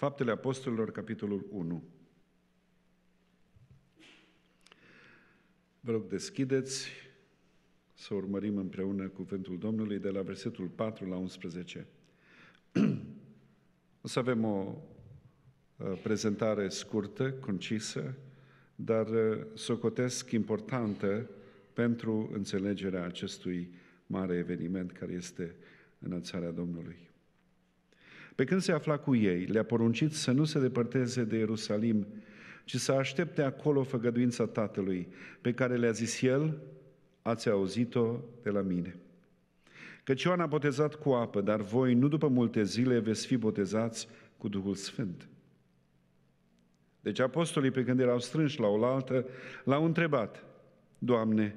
Faptele Apostolilor, capitolul 1. Vă rog, deschideți să urmărim împreună cuvântul Domnului de la versetul 4 la 11. O să avem o uh, prezentare scurtă, concisă, dar uh, socotesc importantă pentru înțelegerea acestui mare eveniment care este înălțarea Domnului. Pe când se afla cu ei, le-a poruncit să nu se depărteze de Ierusalim, ci să aștepte acolo făgăduința Tatălui, pe care le-a zis el, ați auzit-o de la mine. Căci Ioan a botezat cu apă, dar voi nu după multe zile veți fi botezați cu Duhul Sfânt. Deci apostolii, pe când erau strânși la oaltă, l-au întrebat, Doamne,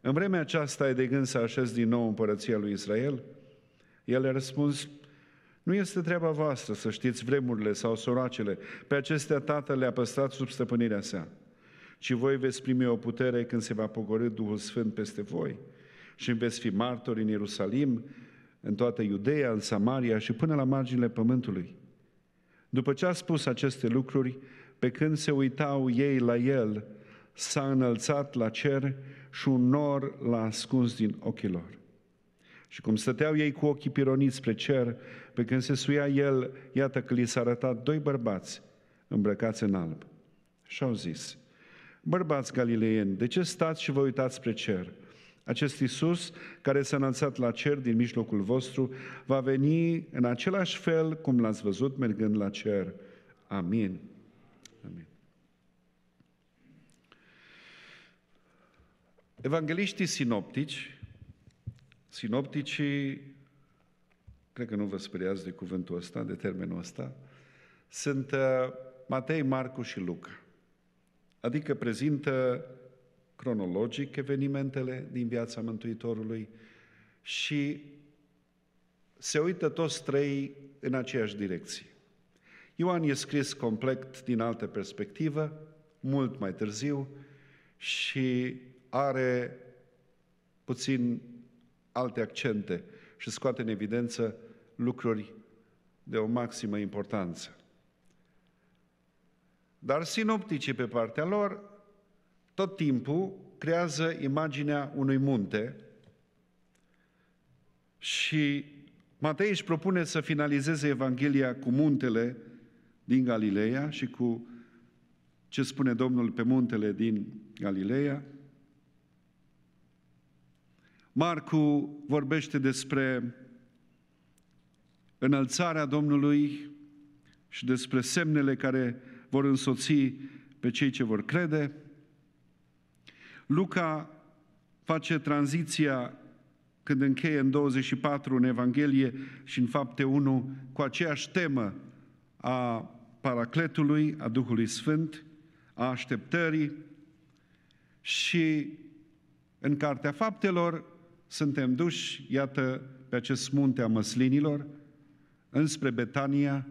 în vremea aceasta ai de gând să așezi din nou împărăția lui Israel? El a răspuns, nu este treaba voastră să știți vremurile sau soracele, pe acestea Tatăl le-a păstrat sub stăpânirea sa. Ci voi veți primi o putere când se va pogorâ Duhul Sfânt peste voi și veți fi martori în Ierusalim, în toată Iudeea, în Samaria și până la marginile pământului. După ce a spus aceste lucruri, pe când se uitau ei la el, s-a înălțat la cer și un nor l-a ascuns din ochii lor. Și cum stăteau ei cu ochii pironiți spre cer, pe când se suia el, iată că li s-a arătat doi bărbați îmbrăcați în alb. Și au zis, bărbați galileieni, de ce stați și vă uitați spre cer? Acest Iisus care s-a înălțat la cer din mijlocul vostru, va veni în același fel cum l-ați văzut mergând la cer. Amin. Amin. Evangeliștii sinoptici, sinopticii cred că nu vă speriați de cuvântul ăsta, de termenul ăsta, sunt uh, Matei, Marcu și Luca. Adică prezintă cronologic evenimentele din viața Mântuitorului și se uită toți trei în aceeași direcție. Ioan e scris complet din altă perspectivă, mult mai târziu, și are puțin alte accente și scoate în evidență lucruri de o maximă importanță. Dar sinopticii, pe partea lor, tot timpul creează imaginea unui munte și Matei își propune să finalizeze Evanghelia cu muntele din Galileea și cu ce spune Domnul pe muntele din Galileea. Marcu vorbește despre înălțarea Domnului și despre semnele care vor însoți pe cei ce vor crede. Luca face tranziția când încheie în 24 în Evanghelie și în fapte 1 cu aceeași temă a Paracletului, a Duhului Sfânt, a așteptării și în Cartea Faptelor suntem duși, iată, pe acest munte a măslinilor, înspre Betania,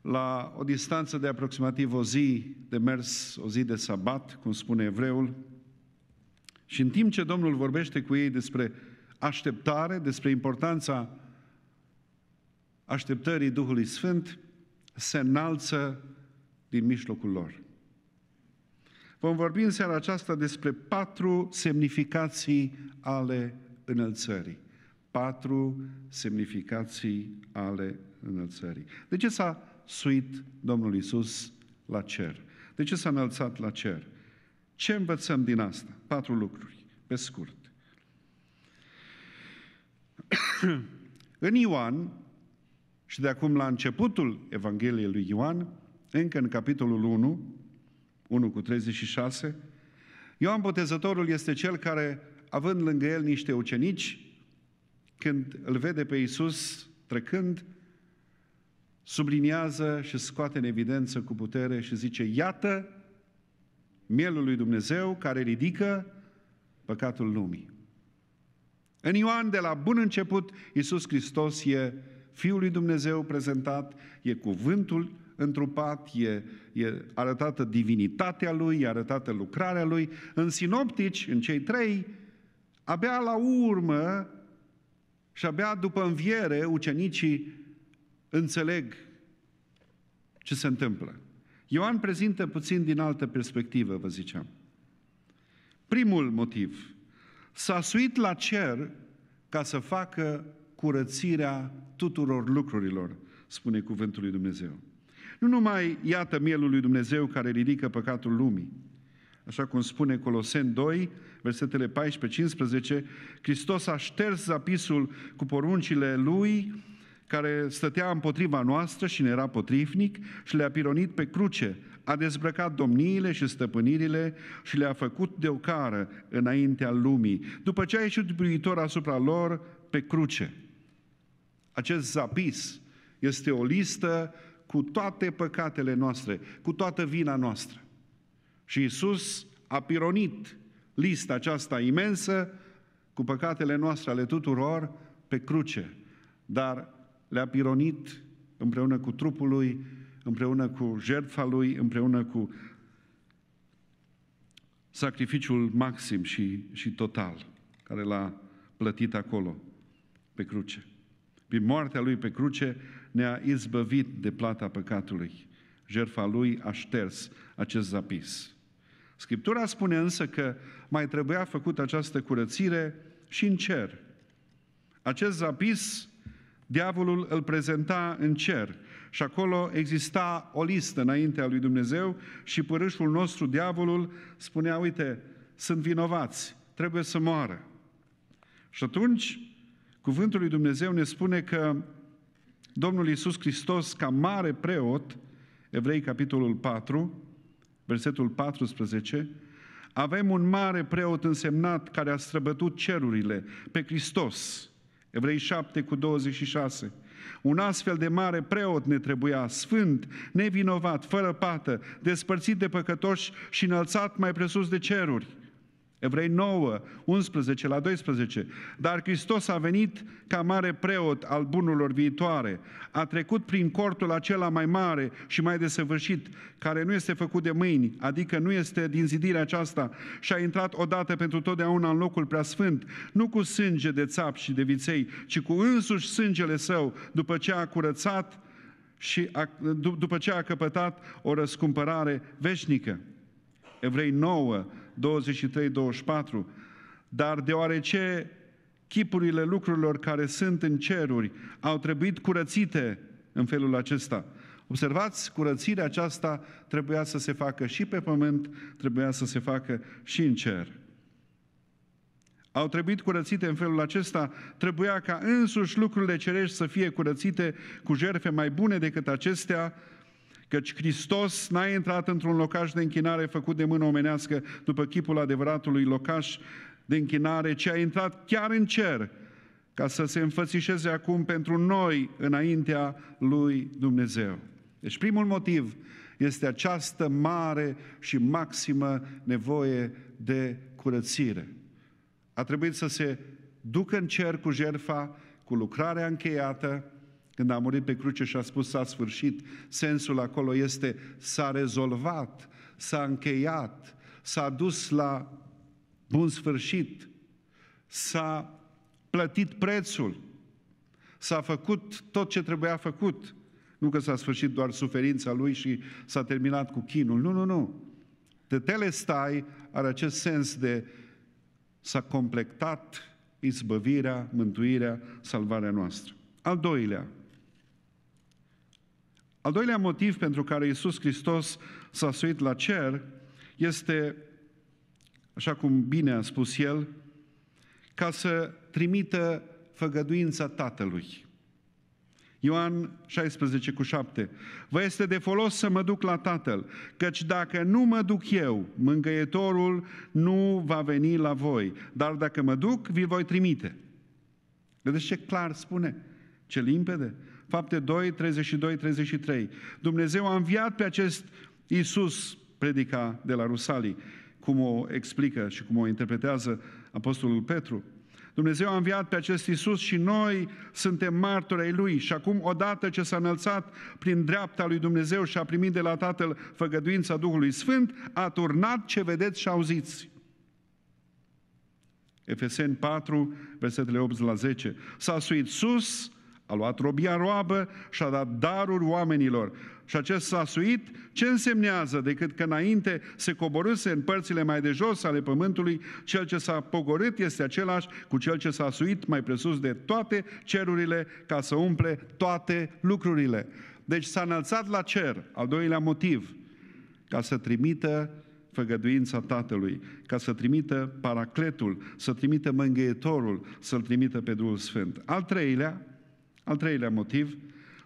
la o distanță de aproximativ o zi de mers, o zi de sabat, cum spune evreul, și în timp ce Domnul vorbește cu ei despre așteptare, despre importanța așteptării Duhului Sfânt, se înalță din mijlocul lor. Vom vorbi în seara aceasta despre patru semnificații ale înălțării patru semnificații ale înălțării. De ce s-a suit Domnul Isus la cer? De ce s-a înălțat la cer? Ce învățăm din asta? Patru lucruri, pe scurt. în Ioan, și de acum la începutul Evangheliei lui Ioan, încă în capitolul 1, 1 cu 36, Ioan Botezătorul este cel care, având lângă el niște ucenici, când îl vede pe Iisus trecând, subliniază și scoate în evidență cu putere și zice, iată mielul lui Dumnezeu care ridică păcatul lumii. În Ioan, de la bun început, Iisus Hristos e Fiul lui Dumnezeu prezentat, e cuvântul întrupat, e, e arătată divinitatea Lui, e arătată lucrarea Lui. În sinoptici, în cei trei, abia la urmă și abia după înviere, ucenicii înțeleg ce se întâmplă. Ioan prezintă puțin din altă perspectivă, vă ziceam. Primul motiv, s-a suit la cer ca să facă curățirea tuturor lucrurilor, spune cuvântul lui Dumnezeu. Nu numai iată mielul lui Dumnezeu care ridică păcatul lumii, așa cum spune Colosen 2, versetele 14-15, Hristos a șters zapisul cu poruncile Lui, care stătea împotriva noastră și ne era potrivnic și le-a pironit pe cruce, a dezbrăcat domniile și stăpânirile și le-a făcut de ocară înaintea lumii, după ce a ieșit privitor asupra lor pe cruce. Acest zapis este o listă cu toate păcatele noastre, cu toată vina noastră. Și Isus a pironit lista aceasta imensă cu păcatele noastre ale tuturor pe cruce, dar le-a pironit împreună cu trupul lui, împreună cu jertfa lui, împreună cu sacrificiul maxim și, și total care l-a plătit acolo, pe cruce. Prin moartea lui pe cruce ne-a izbăvit de plata păcatului. Jertfa lui a șters acest zapis. Scriptura spune însă că mai trebuia făcut această curățire și în cer. Acest zapis, diavolul îl prezenta în cer și acolo exista o listă înaintea lui Dumnezeu și părâșul nostru, diavolul, spunea, uite, sunt vinovați, trebuie să moară. Și atunci, cuvântul lui Dumnezeu ne spune că Domnul Iisus Hristos, ca mare preot, Evrei capitolul 4, versetul 14, avem un mare preot însemnat care a străbătut cerurile, pe Hristos, Evrei 7 cu 26. Un astfel de mare preot ne trebuia, sfânt, nevinovat, fără pată, despărțit de păcătoși și înălțat mai presus de ceruri. Evrei 9, 11 la 12. Dar Hristos a venit ca mare preot al bunurilor viitoare, a trecut prin cortul acela mai mare și mai desăvârșit, care nu este făcut de mâini, adică nu este din zidirea aceasta, și a intrat odată pentru totdeauna în locul preasfânt, nu cu sânge de țap și de viței, ci cu însuși sângele său, după ce a curățat și a, după ce a căpătat o răscumpărare veșnică. Evrei 9, 23-24, dar deoarece chipurile lucrurilor care sunt în ceruri au trebuit curățite în felul acesta. Observați, curățirea aceasta trebuia să se facă și pe pământ, trebuia să se facă și în cer. Au trebuit curățite în felul acesta, trebuia ca însuși lucrurile cerești să fie curățite cu jerfe mai bune decât acestea, Căci Hristos n-a intrat într-un locaș de închinare făcut de mână omenească după chipul adevăratului locaș de închinare, ci a intrat chiar în cer, ca să se înfățișeze acum pentru noi înaintea lui Dumnezeu. Deci primul motiv este această mare și maximă nevoie de curățire. A trebuit să se ducă în cer cu jerfa, cu lucrarea încheiată, când a murit pe cruce și a spus s-a sfârșit, sensul acolo este s-a rezolvat, s-a încheiat, s-a dus la bun sfârșit, s-a plătit prețul, s-a făcut tot ce trebuia făcut. Nu că s-a sfârșit doar suferința lui și s-a terminat cu chinul. Nu, nu, nu. Tetelestai are acest sens de s-a completat izbăvirea, mântuirea, salvarea noastră. Al doilea, al doilea motiv pentru care Iisus Hristos s-a suit la cer este, așa cum bine a spus El, ca să trimită făgăduința Tatălui. Ioan 16 cu 7. Vă este de folos să mă duc la Tatăl, căci dacă nu mă duc eu, mângăietorul nu va veni la voi, dar dacă mă duc, vi voi trimite. Vedeți ce clar spune? Ce limpede? Fapte 2, 32, 33. Dumnezeu a înviat pe acest Iisus, predica de la Rusalii, cum o explică și cum o interpretează Apostolul Petru. Dumnezeu a înviat pe acest Iisus și noi suntem martori ai Lui. Și acum, odată ce s-a înălțat prin dreapta lui Dumnezeu și a primit de la Tatăl făgăduința Duhului Sfânt, a turnat ce vedeți și auziți. Efeseni 4, versetele 8 la 10. S-a suit sus, a luat robia roabă și a dat daruri oamenilor. Și acest sasuit ce însemnează decât că înainte se coborâse în părțile mai de jos ale pământului, cel ce s-a pogorât este același cu cel ce s-a suit mai presus de toate cerurile ca să umple toate lucrurile. Deci s-a înălțat la cer, al doilea motiv, ca să trimită făgăduința Tatălui, ca să trimită paracletul, să trimită mângâietorul, să-l trimită pe Duhul Sfânt. Al treilea, al treilea motiv,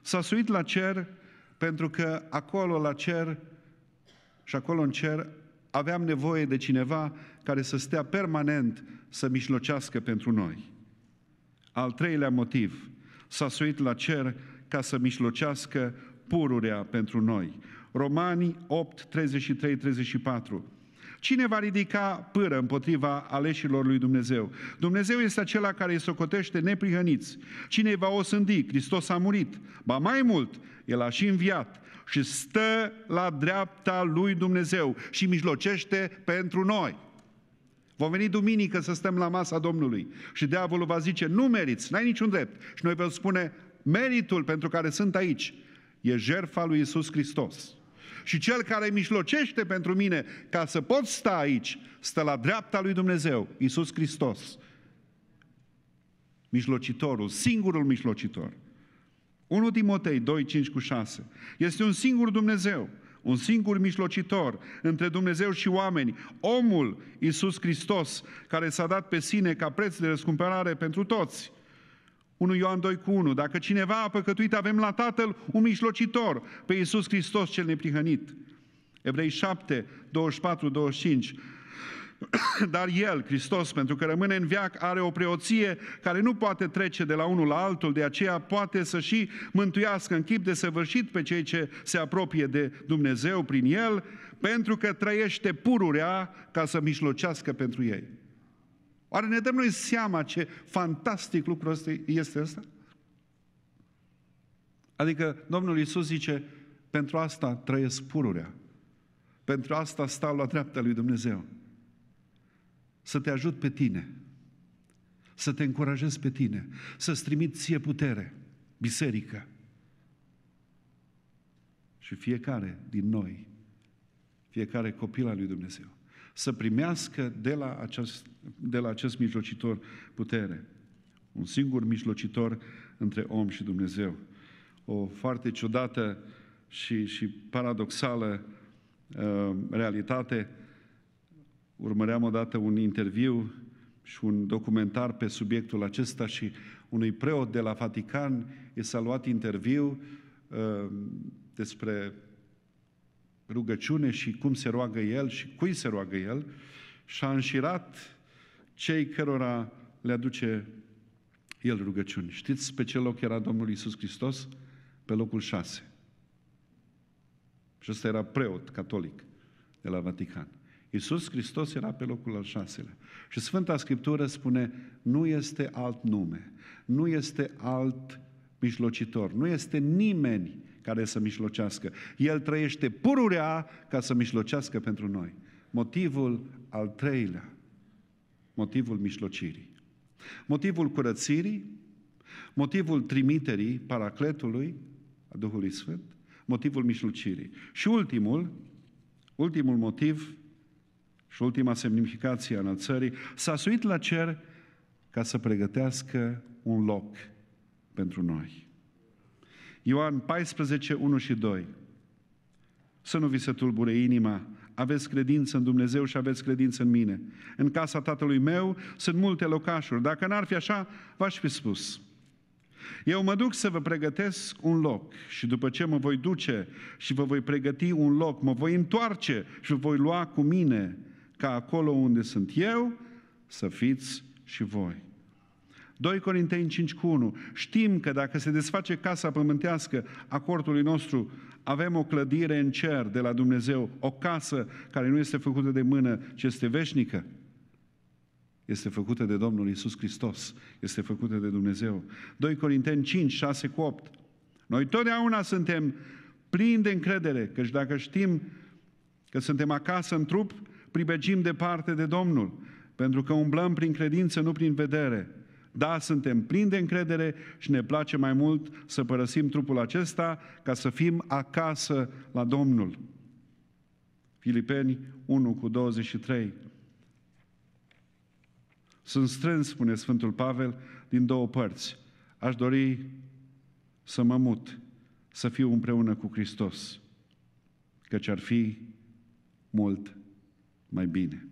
s-a suit la cer pentru că acolo la cer și acolo în cer aveam nevoie de cineva care să stea permanent să mișlocească pentru noi. Al treilea motiv, s-a suit la cer ca să mișlocească pururea pentru noi. Romani 8, 33, 34. Cine va ridica pâră împotriva aleșilor lui Dumnezeu? Dumnezeu este acela care îi socotește neprihăniți. Cine îi va osândi? Hristos a murit. Ba mai mult, El a și înviat și stă la dreapta lui Dumnezeu și mijlocește pentru noi. Vom veni duminică să stăm la masa Domnului și diavolul va zice, nu meriți, n-ai niciun drept. Și noi vom spune, meritul pentru care sunt aici e jertfa lui Isus Hristos. Și cel care mișlocește pentru mine ca să pot sta aici, stă la dreapta lui Dumnezeu, Isus Hristos. Mijlocitorul, singurul mijlocitor. 1 Timotei 2, 5 cu 6. Este un singur Dumnezeu, un singur mijlocitor între Dumnezeu și oameni, omul Isus Hristos, care s-a dat pe sine ca preț de răscumpărare pentru toți. 1 Ioan 2 cu 1. Dacă cineva a păcătuit, avem la Tatăl un mijlocitor, pe Iisus Hristos cel neprihănit. Evrei 7, 24, 25. Dar El, Hristos, pentru că rămâne în viac, are o preoție care nu poate trece de la unul la altul, de aceea poate să și mântuiască în chip de săvârșit pe cei ce se apropie de Dumnezeu prin El, pentru că trăiește pururea ca să mijlocească pentru ei. Oare ne dăm noi seama ce fantastic lucru ăsta este ăsta? Adică Domnul Iisus zice, pentru asta trăiesc pururea, pentru asta stau la dreapta lui Dumnezeu, să te ajut pe tine, să te încurajez pe tine, să-ți trimit ție putere, biserică. Și fiecare din noi, fiecare copil al lui Dumnezeu, să primească de la acest de la acest mijlocitor putere. Un singur mijlocitor între om și Dumnezeu. O foarte ciudată și, și paradoxală uh, realitate. Urmăream odată un interviu și un documentar pe subiectul acesta și unui preot de la Vatican i s-a luat interviu uh, despre rugăciune și cum se roagă el și cui se roagă el și a înșirat cei cărora le aduce el rugăciuni. Știți pe ce loc era Domnul Isus Hristos? Pe locul șase. Și ăsta era preot catolic de la Vatican. Iisus Hristos era pe locul al șaselea. Și Sfânta Scriptură spune, nu este alt nume, nu este alt mijlocitor, nu este nimeni care să mijlocească. El trăiește pururea ca să mijlocească pentru noi. Motivul al treilea motivul mișlocirii, motivul curățirii, motivul trimiterii paracletului, a Duhului Sfânt, motivul mișlocirii. Și ultimul, ultimul motiv și ultima semnificație a înălțării, s-a suit la cer ca să pregătească un loc pentru noi. Ioan 14, 1 și 2. Să nu vi se tulbure inima, aveți credință în Dumnezeu și aveți credință în mine. În casa tatălui meu sunt multe locașuri. Dacă n-ar fi așa, v-aș fi spus. Eu mă duc să vă pregătesc un loc și după ce mă voi duce și vă voi pregăti un loc, mă voi întoarce și vă voi lua cu mine, ca acolo unde sunt eu, să fiți și voi. 2 Corinteni 5 cu 1. Știm că dacă se desface casa pământească a cortului nostru, avem o clădire în cer de la Dumnezeu, o casă care nu este făcută de mână, ci este veșnică. Este făcută de Domnul Isus Hristos, este făcută de Dumnezeu. 2 Corinteni 5, 6 cu 8. Noi totdeauna suntem plini de încredere, căci dacă știm că suntem acasă în trup, pribegim departe de Domnul, pentru că umblăm prin credință, nu prin vedere. Da, suntem plini de încredere și ne place mai mult să părăsim trupul acesta ca să fim acasă la Domnul. Filipeni 1 cu 23. Sunt strâns, spune Sfântul Pavel, din două părți. Aș dori să mă mut, să fiu împreună cu Hristos, căci ar fi mult mai bine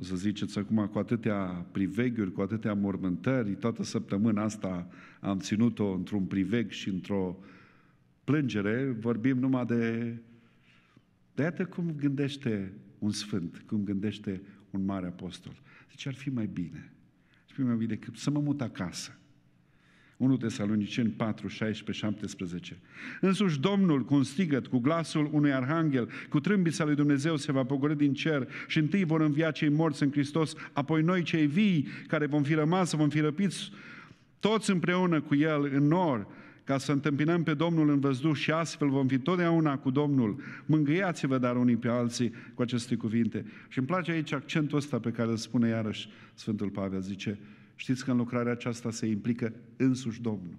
o să ziceți acum, cu atâtea priveghiuri, cu atâtea mormântări, toată săptămâna asta am ținut-o într-un priveg și într-o plângere, vorbim numai de... De iată cum gândește un sfânt, cum gândește un mare apostol. Deci ar fi mai bine. Ar fi mai bine decât să mă mut acasă. 1 Tesaloniceni 4, 16, 17. Însuși Domnul cu un stigăt, cu glasul unui arhanghel, cu trâmbița lui Dumnezeu se va pogori din cer și întâi vor învia cei morți în Hristos, apoi noi cei vii care vom fi rămas, vom fi răpiți toți împreună cu El în nor, ca să întâmpinăm pe Domnul în văzduh și astfel vom fi totdeauna cu Domnul. Mângâiați-vă dar unii pe alții cu aceste cuvinte. Și îmi place aici accentul ăsta pe care îl spune iarăși Sfântul Pavel, zice, Știți că în lucrarea aceasta se implică însuși Domnul.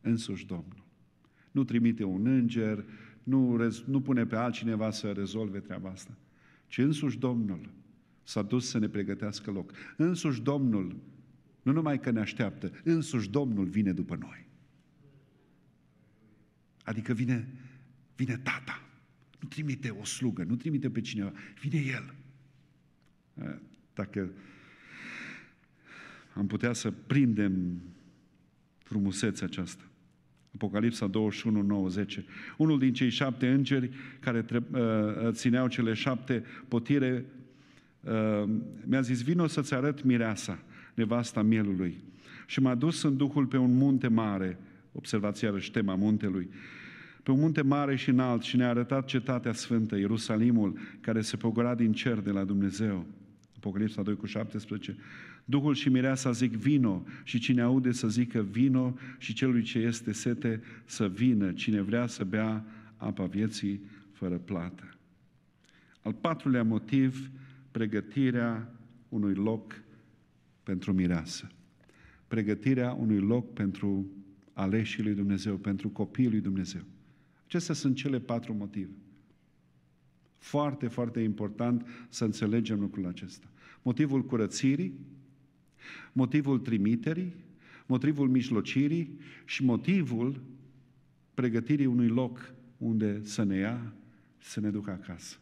Însuși Domnul. Nu trimite un înger, nu, nu pune pe altcineva să rezolve treaba asta, ci însuși Domnul s-a dus să ne pregătească loc. Însuși Domnul, nu numai că ne așteaptă, însuși Domnul vine după noi. Adică vine, vine tata. Nu trimite o slugă, nu trimite pe cineva, vine el. Eh, dacă am putea să prindem frumusețea aceasta. Apocalipsa 21, 9, 10. Unul din cei șapte îngeri care uh, țineau cele șapte potire uh, mi-a zis, vino să-ți arăt mireasa, nevasta mielului. Și m-a dus în Duhul pe un munte mare, observați iarăși tema muntelui, pe un munte mare și înalt și ne-a arătat cetatea sfântă, Ierusalimul, care se pogora din cer de la Dumnezeu Apocalipsa 2 cu 17, Duhul și mireasa zic vino și cine aude să zică vino și celui ce este sete să vină, cine vrea să bea apa vieții fără plată. Al patrulea motiv, pregătirea unui loc pentru mireasă. Pregătirea unui loc pentru aleșii lui Dumnezeu, pentru copiii lui Dumnezeu. Acestea sunt cele patru motive. Foarte, foarte important să înțelegem lucrul acesta. Motivul curățirii, motivul trimiterii, motivul mijlocirii și motivul pregătirii unui loc unde să ne ia, să ne ducă acasă.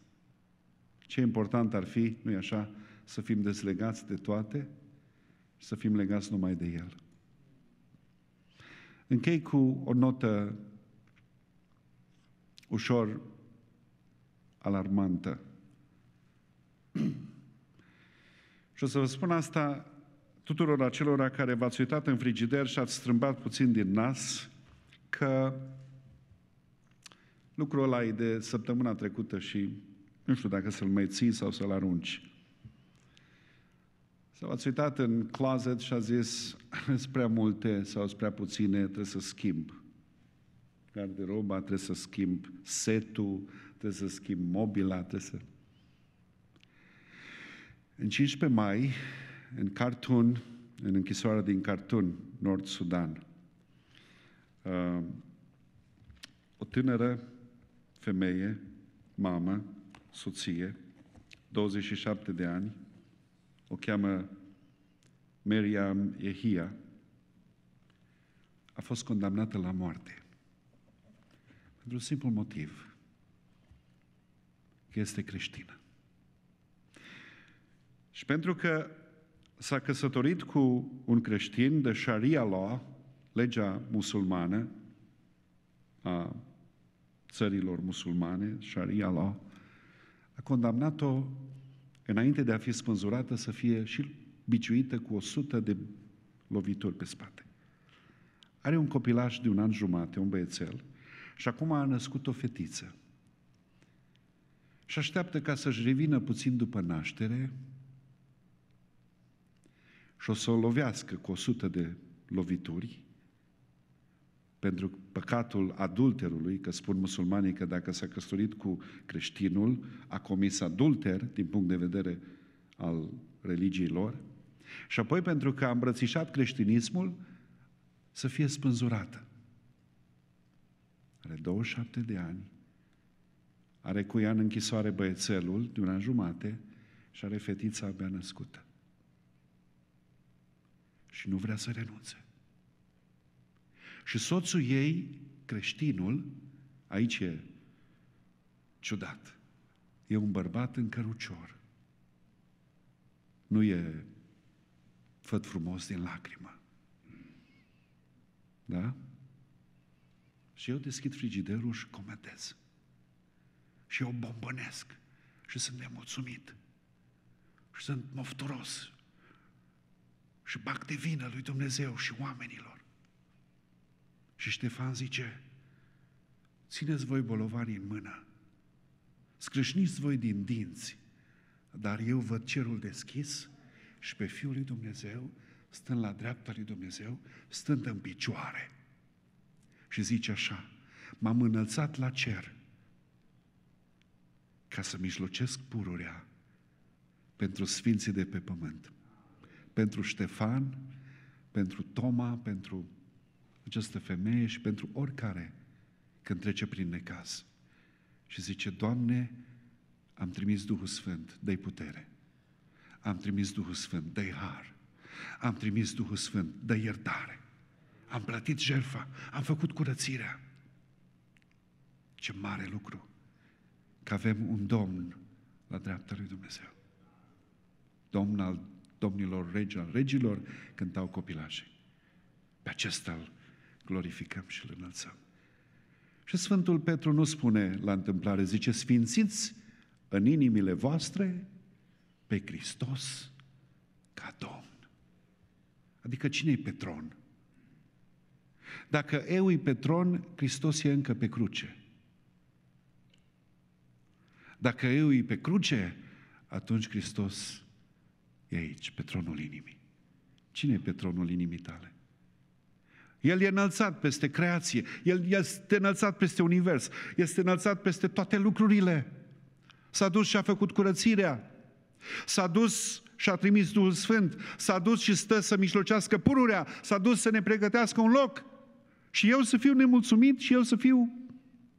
Ce important ar fi, nu-i așa, să fim dezlegați de toate și să fim legați numai de El. Închei cu o notă ușor alarmantă. și o să vă spun asta tuturor acelora care v-ați uitat în frigider și ați strâmbat puțin din nas, că lucrul ăla e de săptămâna trecută și nu știu dacă să-l mai ții sau să-l arunci. Sau ați uitat în closet și a zis, sunt prea multe sau sunt prea puține, trebuie să schimb. Garderoba trebuie să schimb, setul trebuie să schimb mobila, trebuie să... În 15 mai, în Cartun, în închisoarea din Cartun, Nord-Sudan, uh, o tânără femeie, mamă, soție, 27 de ani, o cheamă Miriam Yehia, a fost condamnată la moarte. Pentru un simplu motiv este creștină. Și pentru că s-a căsătorit cu un creștin de Sharia law, legea musulmană a țărilor musulmane, Sharia law, a condamnat-o înainte de a fi spânzurată să fie și biciuită cu o sută de lovituri pe spate. Are un copilaj de un an jumate, un băiețel, și acum a născut o fetiță și așteaptă ca să-și revină puțin după naștere și o să o lovească cu o sută de lovituri pentru păcatul adulterului, că spun musulmanii că dacă s-a căsătorit cu creștinul, a comis adulter din punct de vedere al religiei lor, și apoi pentru că a îmbrățișat creștinismul, să fie spânzurată. Are 27 de ani, are cu ea în închisoare băiețelul de una jumate și are fetița abia născută. Și nu vrea să renunțe. Și soțul ei, creștinul, aici e ciudat, e un bărbat cărucior. Nu e făt frumos din lacrimă. Da? Și eu deschid frigiderul și comentez și eu bombănesc și sunt nemulțumit și sunt mofturos și bag de vină lui Dumnezeu și oamenilor. Și Ștefan zice, țineți voi bolovanii în mână, scrâșniți voi din dinți, dar eu văd cerul deschis și pe Fiul lui Dumnezeu, stând la dreapta lui Dumnezeu, stând în picioare. Și zice așa, m-am înălțat la cer ca să mijlocesc pururea pentru sfinții de pe pământ. Pentru Ștefan, pentru Toma, pentru această femeie și pentru oricare când trece prin necaz. Și zice, Doamne, am trimis Duhul Sfânt, dă putere. Am trimis Duhul Sfânt, dă har. Am trimis Duhul Sfânt, dă iertare. Am plătit jertfa, am făcut curățirea. Ce mare lucru! că avem un Domn la dreapta lui Dumnezeu. Domn al domnilor, regi al regilor, cântau copilașii. Pe acesta îl glorificăm și îl înălțăm. Și Sfântul Petru nu spune la întâmplare, zice, sfințiți în inimile voastre pe Hristos ca Domn. Adică cine-i Petron? Dacă eu e Petron, Hristos e încă pe cruce. Dacă eu e pe cruce, atunci Hristos e aici, pe tronul inimii. Cine e pe tronul inimii tale? El e înălțat peste creație, El este înălțat peste univers, este înălțat peste toate lucrurile. S-a dus și a făcut curățirea, s-a dus și a trimis Duhul Sfânt, s-a dus și stă să mijlocească pururea, s-a dus să ne pregătească un loc. Și eu să fiu nemulțumit și eu să fiu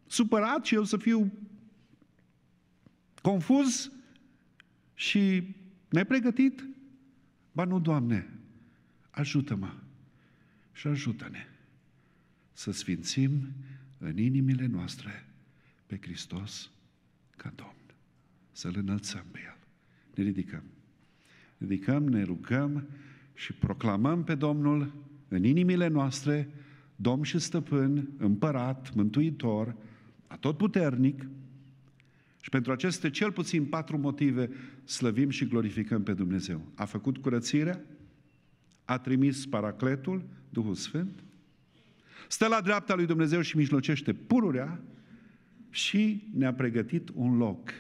supărat și eu să fiu confuz și nepregătit? Ba nu, Doamne, ajută-mă și ajută-ne să sfințim în inimile noastre pe Hristos ca Domn. Să-L înălțăm pe El. Ne ridicăm. ne Ridicăm, ne rugăm și proclamăm pe Domnul în inimile noastre, Domn și Stăpân, Împărat, Mântuitor, Atotputernic, puternic, și pentru aceste cel puțin patru motive slăvim și glorificăm pe Dumnezeu. A făcut curățirea, a trimis paracletul, Duhul Sfânt, stă la dreapta lui Dumnezeu și mijlocește pururea și ne-a pregătit un loc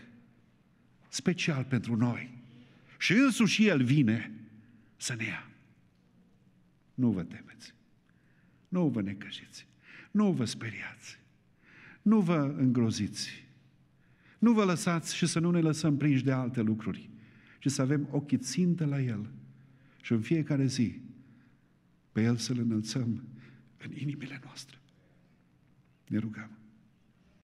special pentru noi. Și însuși El vine să ne ia. Nu vă temeți. Nu vă necăjiți. Nu vă speriați. Nu vă îngroziți nu vă lăsați și să nu ne lăsăm prinși de alte lucruri, ci să avem ochii țintă la El și în fiecare zi pe El să-L înălțăm în inimile noastre. Ne rugăm.